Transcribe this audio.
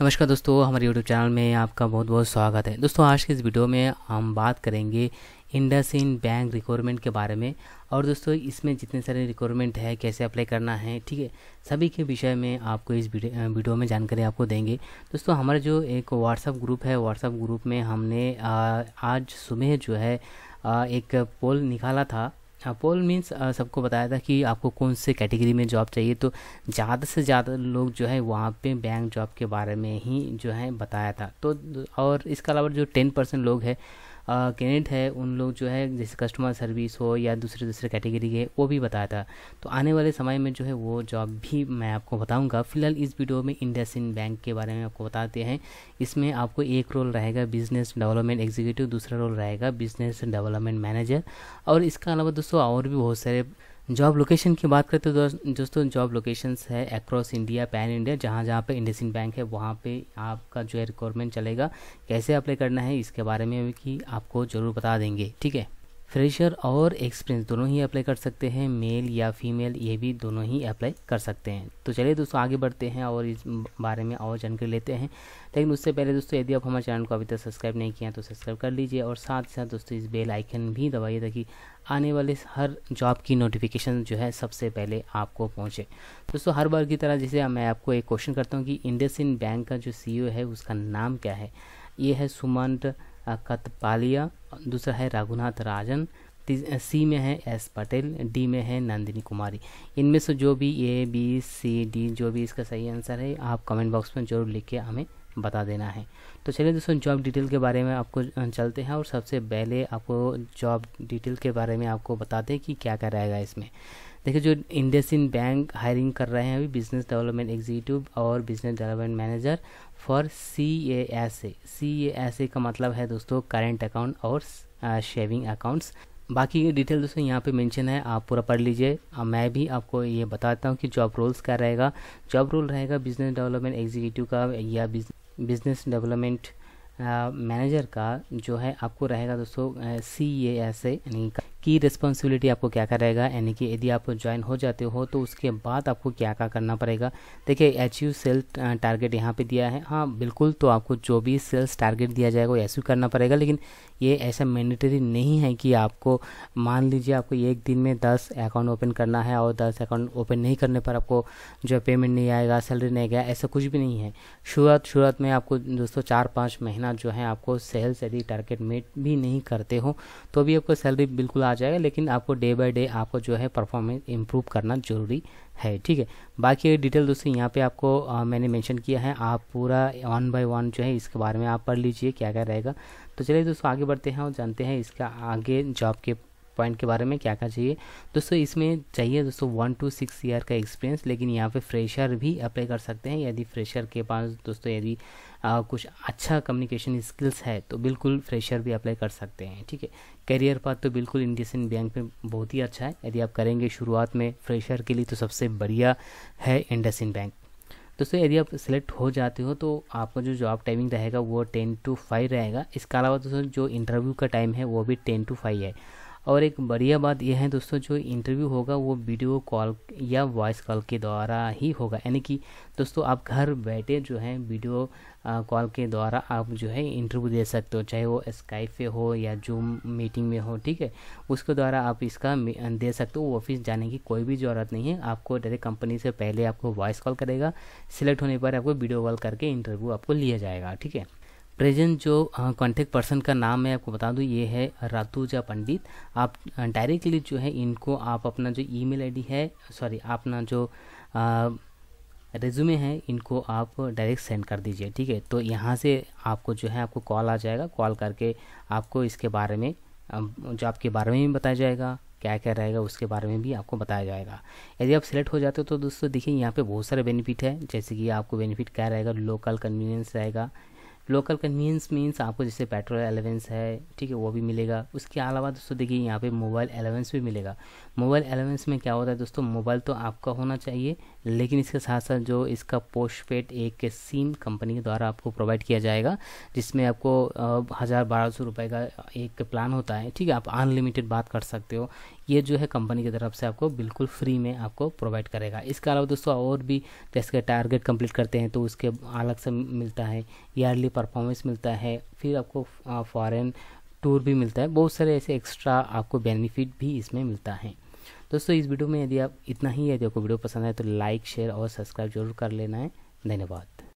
नमस्कार दोस्तों हमारे YouTube चैनल में आपका बहुत बहुत स्वागत है दोस्तों आज के इस वीडियो में हम बात करेंगे इंडस इन बैंक रिक्वायरमेंट के बारे में और दोस्तों इसमें जितने सारे रिक्वायरमेंट है कैसे अप्लाई करना है ठीक है सभी के विषय में आपको इस वीडियो में जानकारी आपको देंगे दोस्तों हमारा जो एक व्हाट्सअप ग्रुप है व्हाट्सअप ग्रुप में हमने आज सुबह जो है एक पोल निकाला था हाँ पोल मीन्स सबको बताया था कि आपको कौन से कैटेगरी में जॉब चाहिए तो ज़्यादा से ज़्यादा लोग जो है वहाँ पे बैंक जॉब के बारे में ही जो है बताया था तो और इसके अलावा जो टेन परसेंट लोग हैं कैंडिडेट है उन लोग जो है जैसे कस्टमर सर्विस हो या दूसरे दूसरे कैटेगरी के वो भी बताया था तो आने वाले समय में जो है वो जॉब भी मैं आपको बताऊँगा फिलहाल इस वीडियो में इंडस इन बैंक के बारे में आपको बताते हैं इसमें आपको एक रोल रहेगा बिजनेस डेवलपमेंट एग्जीक्यूटिव दूसरा रोल रहेगा बिजनेस डेवलपमेंट मैनेजर और इसके अलावा दोस्तों और भी बहुत सारे जॉब लोकेशन की बात करते तो दोस्तों जॉब लोकेशंस है अक्रॉस इंडिया पैन इंडिया जहाँ जहाँ पे इंडसिन बैंक है वहाँ पे आपका जो है रिक्वायरमेंट चलेगा कैसे अप्लाई करना है इसके बारे में भी आपको ज़रूर बता देंगे ठीक है फ्रेशर और एक्सपीरियंस दोनों ही अप्लाई कर सकते हैं मेल या फीमेल ये भी दोनों ही अप्लाई कर सकते हैं तो चलिए दोस्तों आगे बढ़ते हैं और इस बारे में और जानकारी लेते हैं लेकिन उससे पहले दोस्तों यदि आप हमारे चैनल को अभी तक सब्सक्राइब नहीं किया तो सब्सक्राइब कर लीजिए और साथ ही साथ दोस्तों इस बेल आइकन भी दबाइए ताकि आने वाले हर जॉब की नोटिफिकेशन जो है सबसे पहले आपको पहुँचे दोस्तों हर बार की तरह जैसे मैं आपको एक क्वेश्चन करता हूँ कि इंडस बैंक का जो सी e है उसका नाम क्या है ये है सुमंत कतपालिया दूसरा है रघुनाथ राजन सी में है एस पटेल डी में है नंदिनी कुमारी इनमें से जो भी ए बी सी डी जो भी इसका सही आंसर है आप कमेंट बॉक्स में जरूर लिख के हमें बता देना है तो चलिए दोस्तों जॉब डिटेल के बारे में आपको चलते हैं और सबसे पहले आपको जॉब डिटेल के बारे में आपको बताते हैं कि क्या क्या रहेगा इसमें देखिए जो इंडसिन बैंक हायरिंग कर रहे हैं अभी बिजनेस डेवलपमेंट एग्जीक्यूटिव और business development manager for C A S A C A S A का मतलब है दोस्तों करेंट अकाउंट और शेविंग अकाउंट्स बाकी ये डिटेल दोस्तों यहाँ पे मेंशन है आप पूरा पढ़ लीजिए मैं भी आपको ये बताता हूँ कि जॉब रोल्स क्या रहेगा जॉब रोल रहेगा बिजनेस डेवलपमेंट एग्जीक्यूटिव का या बिजनेस डेवलपमेंट मैनेजर का जो है आपको रहेगा दोस्तों सी ए एस ए यानी की रिस्पॉन्सिबिलिटी आपको क्या क्या रहेगा यानी कि यदि आप ज्वाइन हो जाते हो तो उसके बाद आपको क्या क्या करना पड़ेगा देखिए यू सेल टारगेट यहाँ पे दिया है हाँ बिल्कुल तो आपको जो भी सेल्स टारगेट दिया जाएगा वो एस करना पड़ेगा लेकिन ये ऐसा मैंडेटरी नहीं है कि आपको मान लीजिए आपको एक दिन में दस अकाउंट ओपन करना है और दस अकाउंट ओपन नहीं करने पर आपको जो पेमेंट नहीं आएगा सैलरी नहीं आएगा ऐसा कुछ भी नहीं है शुरुआत शुरुआत में आपको दोस्तों चार पाँच महीना जो है आपको सेल्स यदि टारगेट मीट भी नहीं करते हो तो भी आपको सैलरी बिल्कुल आ जाएगा लेकिन आपको डे बाय डे आपको जो है परफॉर्मेंस इम्प्रूव करना जरूरी है ठीक है बाकी डिटेल दोस्तों यहाँ पे आपको आ, मैंने मेंशन किया है आप पूरा वन बाय वन जो है इसके बारे में आप पढ़ लीजिए क्या क्या रहेगा तो चलिए दोस्तों आगे बढ़ते हैं और जानते हैं इसका आगे जॉब के पॉइंट के बारे में क्या क्या चाहिए दोस्तों इसमें चाहिए दोस्तों वन टू सिक्स ईयर का एक्सपीरियंस लेकिन यहाँ पे फ्रेशर भी अप्लाई कर सकते हैं यदि फ्रेशर के पास दोस्तों यदि कुछ अच्छा कम्युनिकेशन स्किल्स है तो बिल्कुल फ्रेशर भी अप्लाई कर सकते हैं ठीक है करियर पाथ तो बिल्कुल इंडियन बैंक में बहुत ही अच्छा है यदि आप करेंगे शुरुआत में फ्रेशर के लिए तो सबसे बढ़िया है इंडसिन बैंक दोस्तों यदि आप सिलेक्ट हो जाते हो तो आपका जो जॉब टाइमिंग रहेगा वो टेन टू फाइव रहेगा इसके अलावा दोस्तों जो इंटरव्यू का टाइम है वो भी टेन टू फाइव है और एक बढ़िया बात यह है दोस्तों जो इंटरव्यू होगा वो वीडियो कॉल या वॉइस कॉल के द्वारा ही होगा यानी कि दोस्तों आप घर बैठे जो है वीडियो कॉल के द्वारा आप जो है इंटरव्यू दे सकते हो चाहे वो स्काइप पे हो या जूम मीटिंग में हो ठीक है उसके द्वारा आप इसका दे सकते हो ऑफिस जाने की कोई भी ज़रूरत नहीं है आपको डायरेक्ट कंपनी से पहले आपको वॉइस कॉल करेगा सिलेक्ट होने पर आपको वीडियो कॉल करके इंटरव्यू आपको लिया जाएगा ठीक है प्रेजेंट जो कॉन्टेक्ट पर्सन का नाम मैं आपको बता दूँ ये है रातुजा पंडित आप डायरेक्टली जो है इनको आप अपना जो ईमेल आईडी है सॉरी अपना जो रेज्यूमे है इनको आप डायरेक्ट सेंड कर दीजिए ठीक है तो यहाँ से आपको जो है आपको कॉल आ जाएगा कॉल करके आपको इसके बारे में जो आपके बारे में भी बताया जाएगा क्या क्या रहेगा उसके बारे में भी आपको बताया जाएगा यदि आप सिलेक्ट हो जाते हो तो दोस्तों देखिए यहाँ पे बहुत सारे बेनिफिट है जैसे कि आपको बेनिफिट क्या रहेगा लोकल कन्वीनियंस रहेगा लोकल कन्वीनियंस मीन्स आपको जैसे पेट्रोल अलेवेंस है ठीक है वो भी मिलेगा उसके अलावा दोस्तों देखिए यहाँ पे मोबाइल एलेवेंस भी मिलेगा मोबाइल अलेवेंस में क्या होता है दोस्तों मोबाइल तो आपका होना चाहिए लेकिन इसके साथ साथ जो इसका पेड एक सिम कंपनी के द्वारा आपको प्रोवाइड किया जाएगा जिसमें आपको हज़ार बारह सौ रुपये का एक प्लान होता है ठीक है आप अनलिमिटेड बात कर सकते हो ये जो है कंपनी की तरफ से आपको बिल्कुल फ्री में आपको प्रोवाइड करेगा इसके अलावा दोस्तों और भी जैसे कि टारगेट कंप्लीट करते हैं तो उसके अलग से मिलता है ईयरली परफॉर्मेंस मिलता है फिर आपको फॉरेन टूर भी मिलता है बहुत सारे ऐसे एक्स्ट्रा आपको बेनिफिट भी इसमें मिलता है दोस्तों इस वीडियो में यदि आप इतना ही यदि आपको वीडियो पसंद आए तो लाइक शेयर और सब्सक्राइब जरूर कर लेना है धन्यवाद